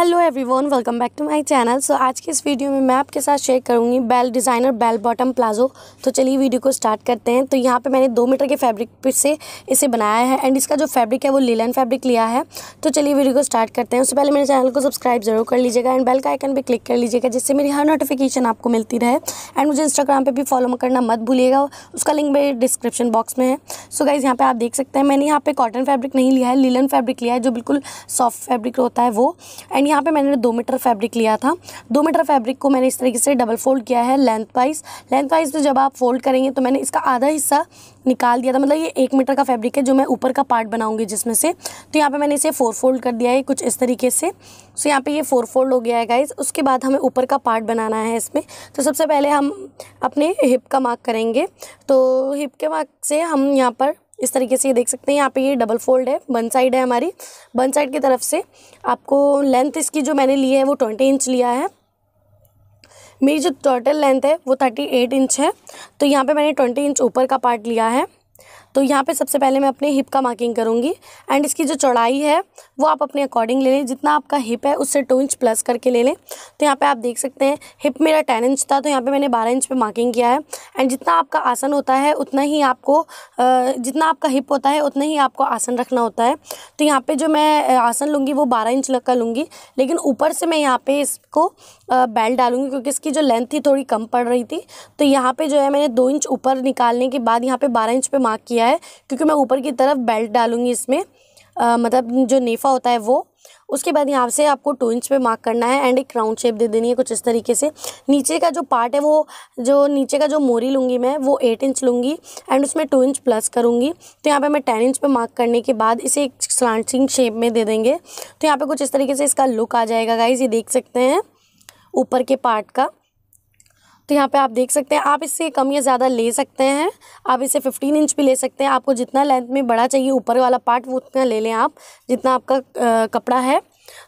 hello everyone welcome back to my channel so आज की इस वीडियो में मैं आपके साथ शेयर करूंगी bell designer bell bottom palazzo तो चलिए वीडियो को स्टार्ट करते हैं तो यहाँ पे मैंने दो मीटर के फैब्रिक से इसे बनाया है एंड इसका जो फैब्रिक है वो लीलन फैब्रिक लिया है तो चलिए वीडियो को स्टार्ट करते हैं उससे पहले मेरे चैनल को सब्सक्राइब जरूर कर लीजिएगा एंड बेल का आइकन भी क्लिक कर लीजिएगा जिससे मेरी हर नोटिफिकेशन आपको मिलती रहे एंड मुझे इंस्टाग्राम पर भी फॉलो करना मत भूलिएगा उसका लिंक मेरे डिस्क्रिप्शन बॉक्स में है सो गाइज़ यहाँ पर आप देख सकते हैं मैंने यहाँ पर कॉटन फैब्रिक नहीं लिया है लीलन फैब्रिक लिया है जो बिल्कुल सॉफ्ट फैब्रिक होता है वो एंड यहाँ पे मैंने दो मीटर फैब्रिक लिया था दो मीटर फैब्रिक को मैंने इस तरीके से डबल फोल्ड किया है लेंथ वाइज लेंथ वाइज तो जब आप फोल्ड करेंगे तो मैंने इसका आधा हिस्सा निकाल दिया था मतलब ये एक मीटर का फैब्रिक है जो मैं ऊपर का पार्ट बनाऊंगी जिसमें से तो यहाँ पे मैंने इसे फोर फोल्ड कर दिया है कुछ इस तरीके से सो यहाँ पे ये फोर फोल्ड हो गया है गाइज उसके बाद हमें ऊपर का पार्ट बनाना है इसमें तो सबसे पहले हम अपने हिप का मार्क करेंगे तो हिप के मार्क से हम यहाँ पर इस तरीके से ये देख सकते हैं यहाँ पे ये डबल फोल्ड है वन साइड है हमारी वन साइड की तरफ से आपको लेंथ इसकी जो मैंने ली है वो ट्वेंटी इंच लिया है मेरी जो टोटल लेंथ है वो थर्टी एट इंच है तो यहाँ पे मैंने ट्वेंटी इंच ऊपर का पार्ट लिया है तो यहाँ पे सबसे पहले मैं अपने हिप का मार्किंग करूँगी एंड इसकी जो चौड़ाई है वो आप अपने अकॉर्डिंग ले लें जितना आपका हिप है उससे टू इंच प्लस करके ले लें तो यहाँ पे आप देख सकते हैं हिप मेरा टेन इंच था तो यहाँ पे मैंने बारह इंच पे मार्किंग किया है एंड जितना आपका आसन होता है उतना ही आपको जितना आपका हिप होता है उतना ही आपको आसन रखना होता है तो यहाँ पर जो मैं आसन लूँगी वो बारह इंच का लूँगी लेकिन ऊपर से मैं यहाँ पर इसको बेल्ट डालूँगी क्योंकि इसकी जो लेंथ थी थोड़ी कम पड़ रही थी तो यहाँ पर जो है मैंने दो इंच ऊपर निकालने के बाद यहाँ पर बारह इंच पर मार्क किया किया है क्योंकि मैं ऊपर की तरफ बेल्ट डालूंगी इसमें आ, मतलब जो नेफा होता है वो उसके बाद यहाँ से आपको टू इंच पे मार्क करना है एंड एक राउंड शेप दे देनी है कुछ इस तरीके से नीचे का जो पार्ट है वो जो नीचे का जो मोरी लूँगी मैं वो एट इंच लूँगी एंड उसमें टू इंच प्लस करूँगी तो यहाँ पे मैं टेन इंच पे मार्क करने के बाद इसे एक स्लांटिंग शेप में दे देंगे तो यहाँ पर कुछ इस तरीके से इसका लुक आ जाएगा गाइज ये देख सकते हैं ऊपर के पार्ट का तो यहाँ पे आप देख सकते हैं आप इससे कम या ज़्यादा ले सकते हैं आप इसे 15 इंच भी ले सकते हैं आपको जितना लेंथ में बड़ा चाहिए ऊपर वाला पार्ट वो उतना ले लें आप जितना आपका कपड़ा है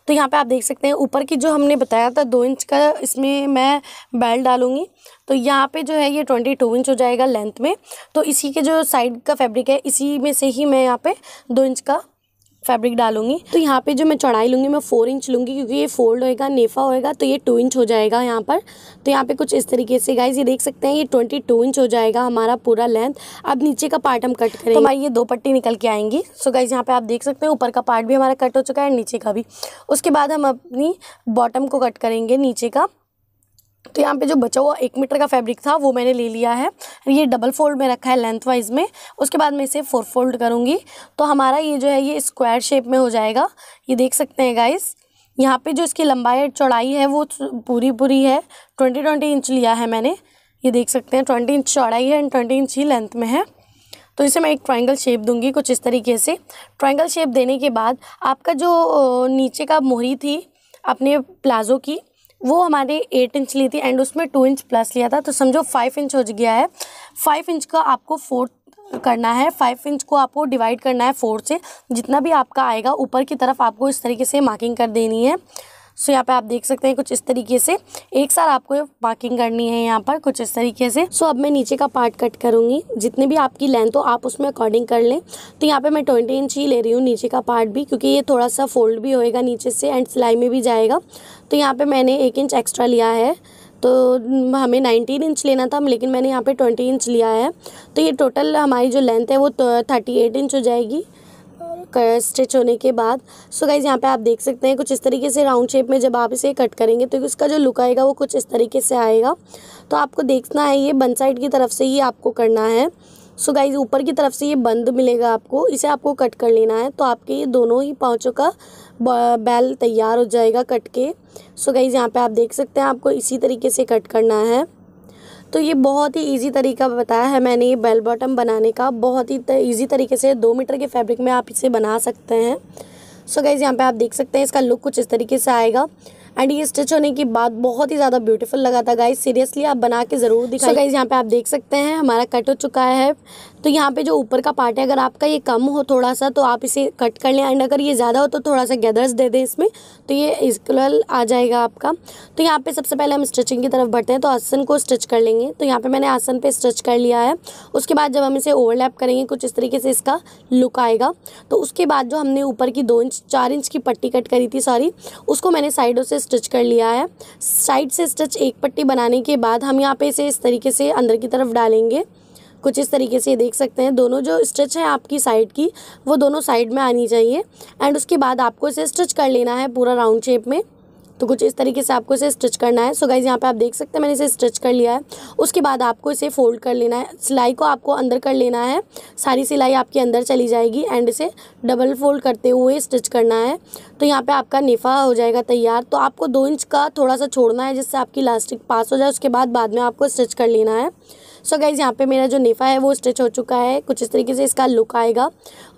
तो यहाँ पे आप देख सकते हैं ऊपर की जो हमने बताया था दो इंच का इसमें मैं बेल्ट डालूंगी तो यहाँ पे जो है ये ट्वेंटी टू इंच हो जाएगा लेंथ में तो इसी के जो साइड का फैब्रिक है इसी में से ही मैं यहाँ पे दो इंच का फैब्रिक डालूंगी तो यहाँ पे जो मैं चढ़ाई लूँगी मैं फोर इंच लूँगी क्योंकि ये फोल्ड होएगा नेफा होएगा तो ये टू इंच हो जाएगा यहाँ पर तो यहाँ पे कुछ इस तरीके से गाइज ये देख सकते हैं ये ट्वेंटी टू इंच हो जाएगा हमारा पूरा लेंथ अब नीचे का पार्ट हम कट करें तो हमारी ये दो पट्टी निकल के आएंगी सो गाइज यहाँ पर आप देख सकते हैं ऊपर का पार्ट भी हमारा कट हो चुका है नीचे का भी उसके बाद हम अपनी बॉटम को कट करेंगे नीचे का तो यहाँ पे जो बचा हुआ एक मीटर का फैब्रिक था वो मैंने ले लिया है ये डबल फोल्ड में रखा है लेंथ वाइज में उसके बाद मैं इसे फोर फोल्ड करूँगी तो हमारा ये जो है ये स्क्वायर शेप में हो जाएगा ये देख सकते हैं गाइस यहाँ पे जो इसकी लंबाई और चौड़ाई है वो पूरी पूरी है ट्वेंटी ट्वेंटी इंच लिया है मैंने ये देख सकते हैं ट्वेंटी इंच चौड़ाई है एंड ट्वेंटी इंच ही लेंथ में है तो इसे मैं एक ट्राइंगल शेप दूंगी कुछ इस तरीके से ट्राइंगल शेप देने के बाद आपका जो नीचे का मोहरी थी अपने प्लाज़ो की वो हमारे एट इंच ली थी एंड उसमें टू इंच प्लस लिया था तो समझो फाइव इंच हो गया है फाइव इंच का आपको फोर करना है फाइव इंच को आपको डिवाइड करना है फोर से जितना भी आपका आएगा ऊपर की तरफ आपको इस तरीके से मार्किंग कर देनी है सो यहाँ पे आप देख सकते हैं कुछ इस तरीके से एक साथ आपको मार्किंग करनी है यहाँ पर कुछ इस तरीके से सो अब मैं नीचे का पार्ट कट करूँगी जितनी भी आपकी लेंथ हो आप उसमें अकॉर्डिंग कर लें तो यहाँ पर मैं ट्वेंटी इंच ही ले रही हूँ नीचे का पार्ट भी क्योंकि ये थोड़ा सा फोल्ड भी होएगा नीचे से एंड सिलाई में भी जाएगा तो यहाँ पर मैंने एक इंच एक्स्ट्रा लिया है तो हमें 19 इंच लेना था लेकिन मैंने यहाँ पे 20 इंच लिया है तो ये टोटल हमारी जो लेंथ है वो थर्टी एट इंच हो जाएगी स्टिच होने के बाद सो गाइज़ यहाँ पे आप देख सकते हैं कुछ इस तरीके से राउंड शेप में जब आप इसे कट करेंगे तो उसका जो लुक आएगा वो कुछ इस तरीके से आएगा तो आपको देखना है ये बन साइड की तरफ से ही आपको करना है सो गाइज ऊपर की तरफ से ये बंद मिलेगा आपको इसे आपको कट कर लेना है तो आपके ये दोनों ही पाँचों का बैल तैयार हो जाएगा कट के सो गाइज यहाँ पे आप देख सकते हैं आपको इसी तरीके से कट करना है तो ये बहुत ही ईजी तरीका बताया है मैंने ये बेल बॉटम बनाने का बहुत ही ईजी तरीके से दो मीटर के फैब्रिक में आप इसे बना सकते हैं सो गाइज़ यहाँ पे आप देख सकते हैं इसका लुक कुछ इस तरीके से आएगा एंड ये स्टिच होने की बात बहुत ही ज़्यादा ब्यूटीफुल लगा था गाइज सीरियसली आप बना के ज़रूर दिखाई so गाइज यहाँ पे आप देख सकते हैं हमारा कट हो चुका है तो यहाँ पे जो ऊपर का पार्ट है अगर आपका ये कम हो थोड़ा सा तो आप इसे कट कर लें एंड अगर ये ज़्यादा हो तो थोड़ा सा गैदर्स दे दें इसमें तो ये इक्वल आ जाएगा आपका तो यहाँ पे सबसे पहले हम स्टिचिंग की तरफ बढ़ते हैं तो आसन को स्टिच कर लेंगे तो यहाँ पे मैंने आसन पे स्टिच कर लिया है उसके बाद जब हम इसे ओवरलैप करेंगे कुछ इस तरीके से इसका लुक आएगा तो उसके बाद जो हमने ऊपर की दो इंच चार इंच की पट्टी कट करी थी सॉरी उसको मैंने साइडों से स्टिच कर लिया है साइड से स्टिच एक पट्टी बनाने के बाद हम यहाँ पे इसे इस तरीके से अंदर की तरफ डालेंगे कुछ इस तरीके से देख सकते हैं दोनों जो स्ट्रिच है आपकी साइड की वो दोनों साइड में आनी चाहिए एंड उसके बाद आपको इसे स्टिच कर लेना है पूरा राउंड शेप में तो कुछ इस तरीके से आपको इसे स्टिच करना है सो गाइज यहाँ पे आप देख सकते हैं मैंने इसे स्टिच कर लिया है उसके बाद आपको इसे फोल्ड कर लेना है सिलाई को आपको अंदर कर लेना है सारी सिलाई आपके अंदर चली जाएगी एंड इसे डबल फोल्ड करते हुए स्टिच करना है तो यहाँ पे आपका निफा हो जाएगा तैयार तो आपको दो इंच का थोड़ा सा छोड़ना है जिससे आपकी लास्टिक पास हो जाए उसके बाद बाद में आपको स्टिच कर लेना है सो गाइज़ यहाँ पे मेरा जो निफा है वो स्टिच हो चुका है कुछ इस तरीके से इसका लुक आएगा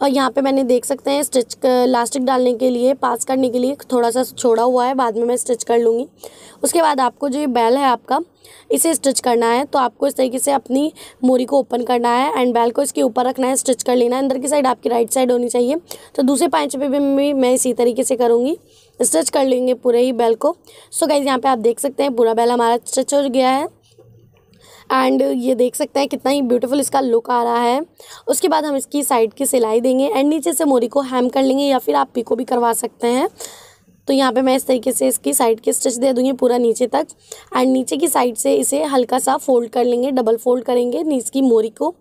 और यहाँ पे मैंने देख सकते हैं स्टिच लास्टिक डालने के लिए पास करने के लिए थोड़ा सा छोड़ा हुआ है बाद में मैं स्टिच कर लूँगी उसके बाद आपको जो ये बेल है आपका इसे स्टिच करना है तो आपको इस तरीके से अपनी मोरी को ओपन करना है एंड बैल को इसके ऊपर रखना है स्टिच कर लेना है अंदर की साइड आपकी राइट साइड होनी चाहिए तो दूसरे पाँच पे भी मैं इसी तरीके से करूँगी स्टिच कर लेंगे पूरे ही बैल को सो गाइज यहाँ पे आप देख सकते हैं पूरा बैल हमारा स्टिच हो गया है एंड ये देख सकते हैं कितना ही ब्यूटीफुल इसका लुक आ रहा है उसके बाद हम इसकी साइड की सिलाई देंगे एंड नीचे से मोरी को हैम कर लेंगे या फिर आप पीको भी करवा सकते हैं तो यहाँ पे मैं इस तरीके से इसकी साइड के स्टिच दे दूँगी पूरा नीचे तक एंड नीचे की साइड से इसे हल्का सा फोल्ड कर लेंगे डबल फोल्ड करेंगे नीच की मोरी को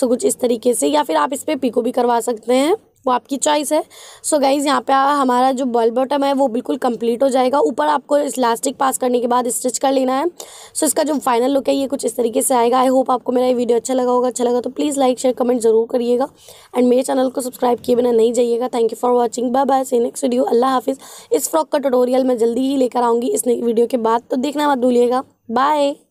सो कुछ इस तरीके से या फिर आप इस पर पीको भी करवा सकते हैं वो आपकी चॉइस है सो गाइज़ यहाँ पे हमारा जो बॉल बॉटम है वो बिल्कुल कंप्लीट हो जाएगा ऊपर आपको इस इलास्टिक पास करने के बाद स्टिच कर लेना है सो so इसका जो फाइनल लुक है ये कुछ इस तरीके से आएगा आई होप आपको मेरा ये वीडियो अच्छा लगा होगा अच्छा लगा तो प्लीज़ लाइक शेयर कमेंट जरूर करिएगा एंड मेरे चैनल को सब्सक्राइब किए बिना नहीं जाइएगा thank you for watching bye bye see next video अल्लाह हाफिज़ इस फ्रॉक का टटोरियल मैं जल्दी ही लेकर आऊँगी इस वीडियो के बाद तो देखना मत भूलिएगा बाय